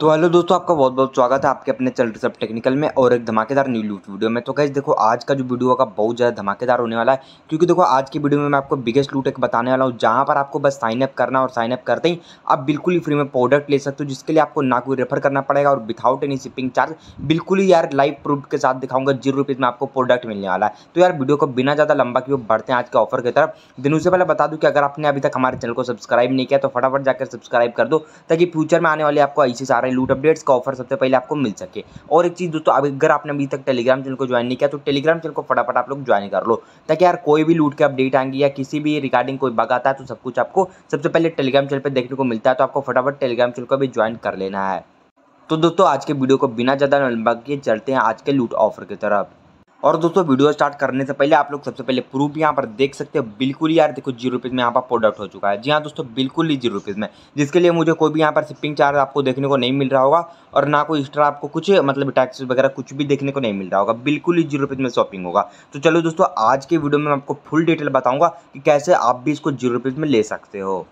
तो हेलो दोस्तों आपका बहुत बहुत स्वागत है आपके अपने चल सब टेक्निकल में और एक धमाकेदार न्यू लूट वीडियो में तो कैसे देखो आज का जो वीडियो होगा बहुत ज़्यादा धमाकेदार होने वाला है क्योंकि देखो आज की वीडियो में मैं आपको बिगेस्ट लूट एक बताने वाला हूँ जहाँ पर आपको बस साइन अप करना और साइनअप करते ही आप बिल्कुल ही फ्री में प्रोडक्ट ले सकते हो जिसके लिए आपको ना कोई रेफर करना पड़ेगा और विदाउट एनी शिपिंग चार्ज बिल्कुल ही यार लाइव प्रूफ के साथ दिखाऊंगा जीरो रुपीज़ में आपको प्रोडक्ट मिलने वाला है तो यार वीडियो को बिना ज़्यादा लंबा क्यों बढ़ते हैं आज के ऑफर की तरफ दिन उससे पहले बता दूँ कि अगर आपने अभी तक हमारे चैनल को सब्सक्राइब नहीं किया तो फटाफट जाकर सब्सक्राइब कर दो ताकि फ्यूचर में आने वाले आपको ऐसे सारे सारे लूट अपडेट्स का ऑफर सबसे पहले आपको मिल सके और एक चीज़ दोस्तों अगर आपने अभी तक टेलीग्राम चैनल को ज्वाइन नहीं किया तो टेलीग्राम चैनल को फटाफट आप लोग ज्वाइन कर लो ताकि यार कोई भी लूट के अपडेट आएंगी या किसी भी रिगार्डिंग कोई बग आता है तो सब कुछ आपको सबसे पहले टेलीग्राम चैनल पर देखने को मिलता है तो आपको फटाफट टेलीग्राम चैनल को भी ज्वाइन कर लेना है तो दोस्तों आज के वीडियो को बिना ज़्यादा लंबा किए चलते हैं आज के लूट ऑफर की तरफ और दोस्तों वीडियो स्टार्ट करने से पहले आप लोग सबसे पहले प्रूफ यहाँ पर देख सकते हो बिल्कुल यार देखो जीरो रुपीज़ में यहाँ पर प्रोडक्ट हो चुका है जी हाँ दोस्तों बिल्कुल ही जीरो रुपीज़ में जिसके लिए मुझे कोई भी यहाँ पर शिपिंग चार्ज आपको देखने को नहीं मिल रहा होगा और ना कोई एक्स्ट्रा आपको कुछ मतलब टैक्स वगैरह कुछ भी देखने को नहीं मिल रहा होगा बिल्कुल ही जीरो रुपीज़ में शॉपिंग होगा तो चलो दोस्तों आज के वीडियो में आपको फुल डिटेल बताऊँगा कि कैसे आप भी इसको जीरो रुपीज़ में ले सकते हो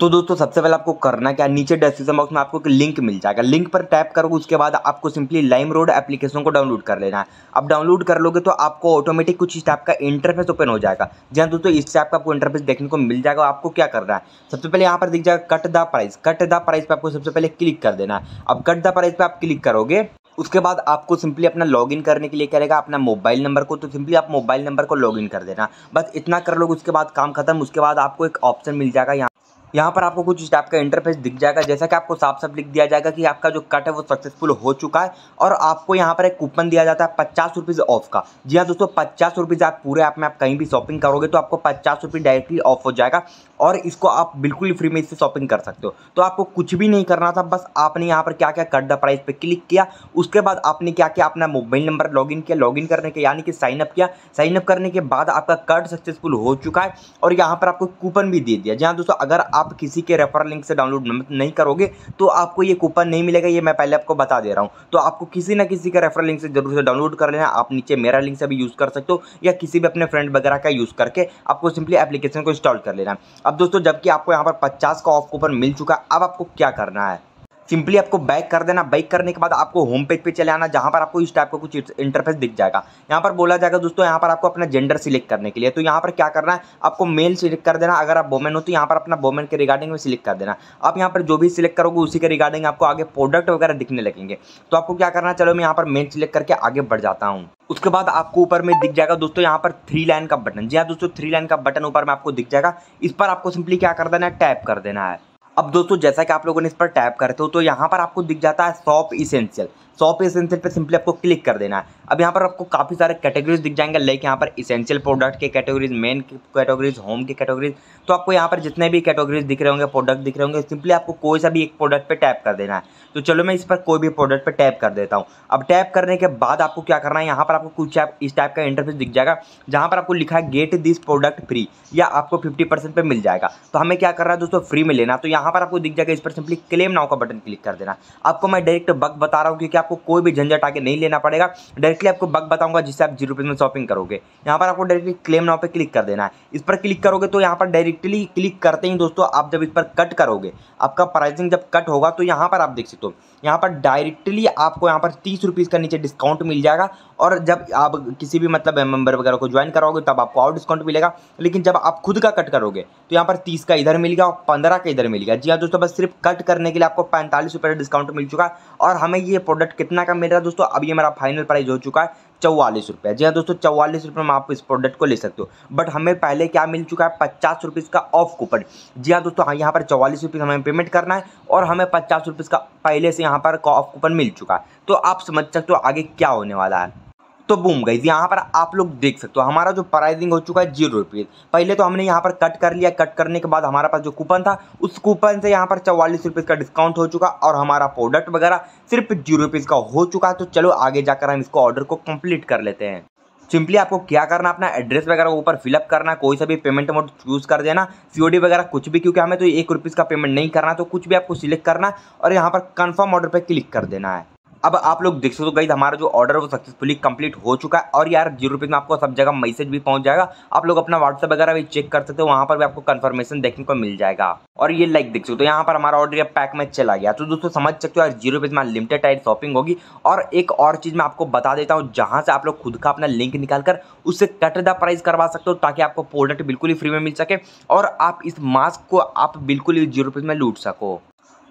तो दोस्तों सबसे पहले आपको करना क्या नीचे डिस्क्रिप्शन बॉक्स में आपको लिंक मिल जाएगा लिंक पर टैप करोगे उसके बाद आपको सिंपली लाइम रोड एप्लीकेशन को डाउनलोड कर लेना है अब डाउनलोड कर लोगे तो आपको ऑटोमेटिक कुछ इस टाइप का इंटरफेस ओपन हो जाएगा जी हाँ दोस्तों इस टाइप का आपको इंटरफेस देखने को मिल जाएगा आपको क्या करना है सबसे पहले यहाँ पर दिख जाएगा cut the price cut the price पर आपको सबसे पहले क्लिक कर देना है अब कट द प्राइस पर आप क्लिक करोगे उसके बाद आपको सिंपली अपना लॉगिन करने के लिए करेगा अपना मोबाइल नंबर को तो सिंपली आप मोबाइल नंबर को लॉगिन कर देना बस इतना कर लोगे उसके बाद काम खत्म उसके बाद आपको एक ऑप्शन मिल जाएगा यहाँ यहाँ पर आपको कुछ इस टाइप का इंटरफेस दिख जाएगा जैसा कि आपको साफ साफ लिख दिया जाएगा कि आपका जो कट है वो सक्सेसफुल हो चुका है और आपको यहाँ पर एक कूपन दिया जाता है पचास रुपीज़ ऑफ का जी हाँ दोस्तों पचास रुपीज़ आप पूरे ऐप में आप कहीं भी शॉपिंग करोगे तो आपको पचास रुपीज़ डायरेक्टली ऑफ हो जाएगा और इसको आप बिल्कुल फ्री में इससे शॉपिंग कर सकते हो तो आपको कुछ भी नहीं करना था बस आपने यहाँ पर क्या क्या कट द प्राइस पर क्लिक किया उसके बाद आपने क्या किया अपना मोबाइल नंबर लॉगिन किया लॉगिन करने के यानी कि साइनअप किया साइनअप करने के बाद आपका कट सक्सेसफुल हो चुका है और यहाँ पर आपको कूपन भी दे दिया जी हाँ दोस्तों अगर आप किसी के रेफर लिंक से डाउनलोड नहीं करोगे तो आपको ये कूपन नहीं मिलेगा ये मैं पहले आपको बता दे रहा हूँ तो आपको किसी ना किसी का रेफर लिंक से जरूर से डाउनलोड कर लेना आप नीचे मेरा लिंक से भी यूज़ कर सकते हो या किसी भी अपने फ्रेंड वगैरह का यूज़ करके आपको सिंपली एप्लीकेशन को इंस्टॉल कर लेना अब दोस्तों जबकि आपको यहाँ पर पचास का ऑफ कूपन मिल चुका अब आपको क्या करना है सिंपली आपको बैक कर देना बैक करने के बाद आपको होम पेज पे चले आना जहाँ पर आपको इस टाइप का कुछ इंटरफेस दिख जाएगा यहाँ पर बोला जाएगा दोस्तों यहाँ पर आपको अपना जेंडर सिलेक्ट करने के लिए तो यहाँ पर क्या करना है आपको मेल सिलेक्ट कर देना अगर आप वोमेन हो तो यहाँ पर अपना वोमेन के रिगार्डिंग में सिलेक्ट कर देना आप यहाँ पर जो भी सिलेक्ट करोगे उसी के रिगार्डिंग आपको आगे प्रोडक्ट वगैरह दिखने लगेंगे तो आपको क्या करना चलो मैं यहाँ पर मेन सिलेक्ट करके आगे बढ़ जाता हूँ उसके बाद आपको ऊपर में दिख जाएगा दोस्तों यहाँ पर थ्री लाइन का बटन जी हाँ दोस्तों थ्री लाइन का बटन ऊपर में आपको दिख जाएगा इस पर आपको सिंपली क्या कर देना है टैप कर देना है अब दोस्तों जैसा कि आप लोगों ने इस पर टैप करते हो तो यहाँ पर आपको दिख जाता है शॉप इसेंशियल शॉप एसेंशियल पे सिंपली आपको क्लिक कर देना है अब यहाँ पर आपको काफ़ी सारे कैटेगरीज दिख जाएंगे लाइक यहाँ पर इसेंशियल प्रोडक्ट के कैटेगरीज मेन कैटेगरीज होम के कैटेगरीज तो आपको यहाँ पर जितने भी कैटेगरीज दिख रहे होंगे प्रोडक्ट दिख रहे होंगे सिंपली आपको कोई सा भी एक प्रोडक्ट पर टैप कर देना है तो चलो मैं इस पर कोई भी प्रोडक्ट पर टैप कर देता हूँ अब टैप करने के बाद आपको क्या करना है यहाँ पर आपको कुछ इस टाइप का इंटरफेस दिख जाएगा जहाँ पर आपको लिखा है गेट दिस प्रोडक्ट फ्री या आपको फिफ्टी परसेंट पर मिल जाएगा तो हमें क्या करना है दोस्तों फ्री में लेना तो यहाँ पर आपको दिख जाएगा इस पर सिंपली क्लेम नाव का बटन क्लिक कर देना आपको मैं डायरेक्ट बग बता रहा हूँ क्योंकि आप आपको कोई भी झंझट आके नहीं लेना पड़ेगा डायरेक्टली आपको बग बताऊंगा जिससे आप जीरो में शॉपिंग करोगे यहाँ पर आपको डायरेक्टली क्लेम नाव पर क्लिक कर देना है इस पर क्लिक करोगे तो यहाँ पर डायरेक्टली क्लिक करते ही दोस्तों आप जब इस पर कट करोगे आपका प्राइसिंग जब कट होगा तो यहाँ पर आप देख सकते हो यहाँ पर डायरेक्टली आपको यहाँ पर तीस रुपीज़ का नीचे डिस्काउंट मिल जाएगा और जब आप किसी भी मतलब मेंबर वगैरह को ज्वाइन कराओगे तब आपको और डिस्काउंट मिलेगा लेकिन जब आप खुद का कट करोगे तो यहाँ पर तीस का इधर मिल गया और पंद्रह का इधर मिल गया जी हाँ दोस्तों बस सिर्फ कट करने के लिए आपको पैंतालीस रुपये का डिस्काउंट मिल चुका है और हमें ये प्रोडक्ट कितना का मिल रहा है दोस्तों अब ये मेरा फाइनल प्राइस हो चुका है चौवालीस रुपये जी हाँ दोस्तों चौवालीस रुपये में आप इस प्रोडक्ट को ले सकते हो बट हमें पहले क्या मिल चुका है पचास रुपीज़ का ऑफ कूपन जी हाँ दोस्तों हाँ यहाँ पर चौवालीस रुपीज़ हमें पेमेंट करना है और हमें पचास रुपीज़ का पहले से यहाँ पर कूपन मिल चुका है तो आप समझ सकते हो आगे क्या होने वाला है तो बूम गई यहाँ पर आप लोग देख सकते हो हमारा जो प्राइसिंग हो चुका है जीरो रुपीज़ पहले तो हमने यहाँ पर कट कर लिया कट करने के बाद हमारा पास जो कूपन था उस कूपन से यहाँ पर चवालीस रुपीज़ का डिस्काउंट हो चुका और हमारा प्रोडक्ट वगैरह सिर्फ जीरो रुपीज़ का हो चुका है तो चलो आगे जाकर हम इसको ऑर्डर को कंप्लीट कर लेते हैं सिंपली आपको क्या करना अपना एड्रेस वगैरह ऊपर फिलअप करना कोई सा भी पेमेंट अमाउंट चूज़ कर देना सी वगैरह कुछ भी क्योंकि हमें तो एक रुपीज़ का पेमेंट नहीं करना तो कुछ भी आपको सिलेक्ट करना और यहाँ पर कन्फर्म ऑर्डर पर क्लिक कर देना है अब आप लोग देख सकते हो गई हमारा जो ऑर्डर वो सक्सेसफुली कंप्लीट हो चुका है और यार जीरो रुपीज़ में आपको सब जगह मैसेज भी पहुंच जाएगा आप लोग अपना व्हाट्सअप वगैरह भी चेक कर सकते हो वहाँ पर भी आपको कंफर्मेशन देखने को मिल जाएगा और ये लाइक देख सकते हो यहाँ पर हमारा ऑर्डर पैक में चला गया तो दोस्तों समझ सकते हो यार जीरो रुपीज़ में लिमिटेड टाइट शॉपिंग होगी और एक और चीज़ मैं आपको बता देता हूँ जहाँ से आप लोग खुद का अपना लिंक निकाल कर उससे कट द प्राइस करवा सकते हो ताकि आपको प्रोडक्ट बिल्कुल ही फ्री में मिल सके और आप इस मास्क को आप बिल्कुल ही जीरो रुपीज़ में लूट सको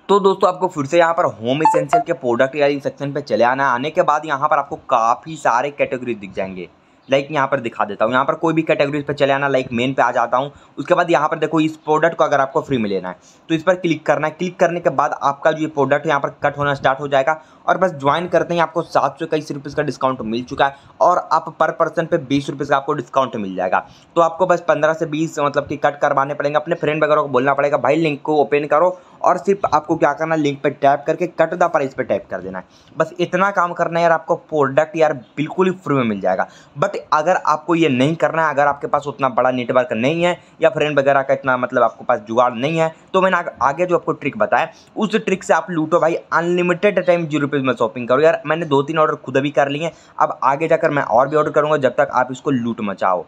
तो दोस्तों आपको फिर से यहाँ पर होम इसेंशियल के प्रोडक्ट या सेक्शन पे चले आना आने के बाद यहाँ पर आपको काफ़ी सारे कैटेगरीज दिख जाएंगे लाइक यहाँ पर दिखा देता हूँ यहाँ पर कोई भी कैटेगरीज पे चले आना लाइक मेन पे आ जाता हूँ उसके बाद यहाँ पर देखो इस प्रोडक्ट को अगर आपको फ्री में लेना है तो इस पर क्लिक करना है क्लिक करने के बाद आपका जो ये प्रोडक्ट यहाँ पर कट होना स्टार्ट हो जाएगा और बस ज्वाइन करते ही आपको सात सौ इक्कीस रुपीज़ का डिस्काउंट मिल चुका है और आप पर पर्सन पे बीस रुपीज़ का आपको डिस्काउंट मिल जाएगा तो आपको बस पंद्रह से बीस मतलब कि कट करवाने पड़ेंगे अपने फ्रेंड वगैरह को बोलना पड़ेगा भाई लिंक को ओपन करो और सिर्फ आपको क्या करना है लिंक पर टैप करके कट द प्राइस पर टैप कर देना है बस इतना काम करना है यार आपको प्रोडक्ट यार बिल्कुल ही फ्री में मिल जाएगा बट अगर आपको ये नहीं करना है अगर आपके पास उतना बड़ा नेटवर्क नहीं है या फ्रेंड वगैरह का इतना मतलब आपके पास जुगाड़ नहीं है तो मैंने आगे जो आपको ट्रिक बताया उस ट्रिक से आप लूटो भाई अनलिमिटेड टाइम जीरो रुपीज़ में शॉपिंग करो यार मैंने दो तीन ऑर्डर खुद भी कर लिए अब आगे जाकर मैं और भी ऑर्डर करूँगा जब तक आप इसको लूट मचाओ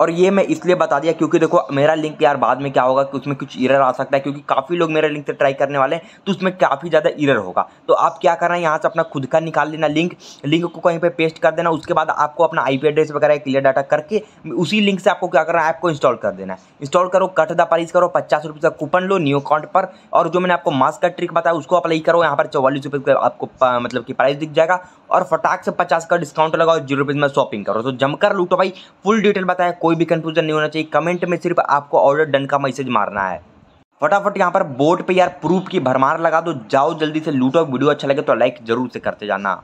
और ये मैं इसलिए बता दिया क्योंकि देखो मेरा लिंक यार बाद में क्या होगा कि उसमें कुछ इरर आ सकता है क्योंकि काफ़ी लोग मेरे लिंक से ट्राई करने वाले हैं तो उसमें काफ़ी ज़्यादा इरर होगा तो आप क्या करना है यहाँ से अपना खुद का निकाल लेना लिंक लिंक को कहीं पर पे पेस्ट कर देना उसके बाद आपको अपना आई एड्रेस वगैरह क्लियर डाटा करके उसी लिंक से आपको क्या करना है ऐप को इंस्टॉल कर देना है इंस्टॉल करो कट द प्राइस करो पचास रुपये का कूपन लो न्यू अकाउंट पर और जो मैंने आपको मास्क का ट्रिक बताया उसको अप्लाई करो यहाँ पर चौवालीस रुपये का आपको मतलब कि प्राइस दिख जाएगा और फटाक से पचास का डिस्काउंट लगाओ जीरो रुपीज़ में शॉपिंग करो तो जमकर लूटो भाई फुल डिटेल बताया कोई कोई भी कंफ्यूजन नहीं होना चाहिए कमेंट में सिर्फ आपको ऑर्डर डन का मैसेज मारना है फटाफट यहाँ पर बोर्ड पे यार प्रूफ की भरमार लगा दो जाओ जल्दी से लूटो वीडियो अच्छा लगे तो लाइक जरूर से करते जाना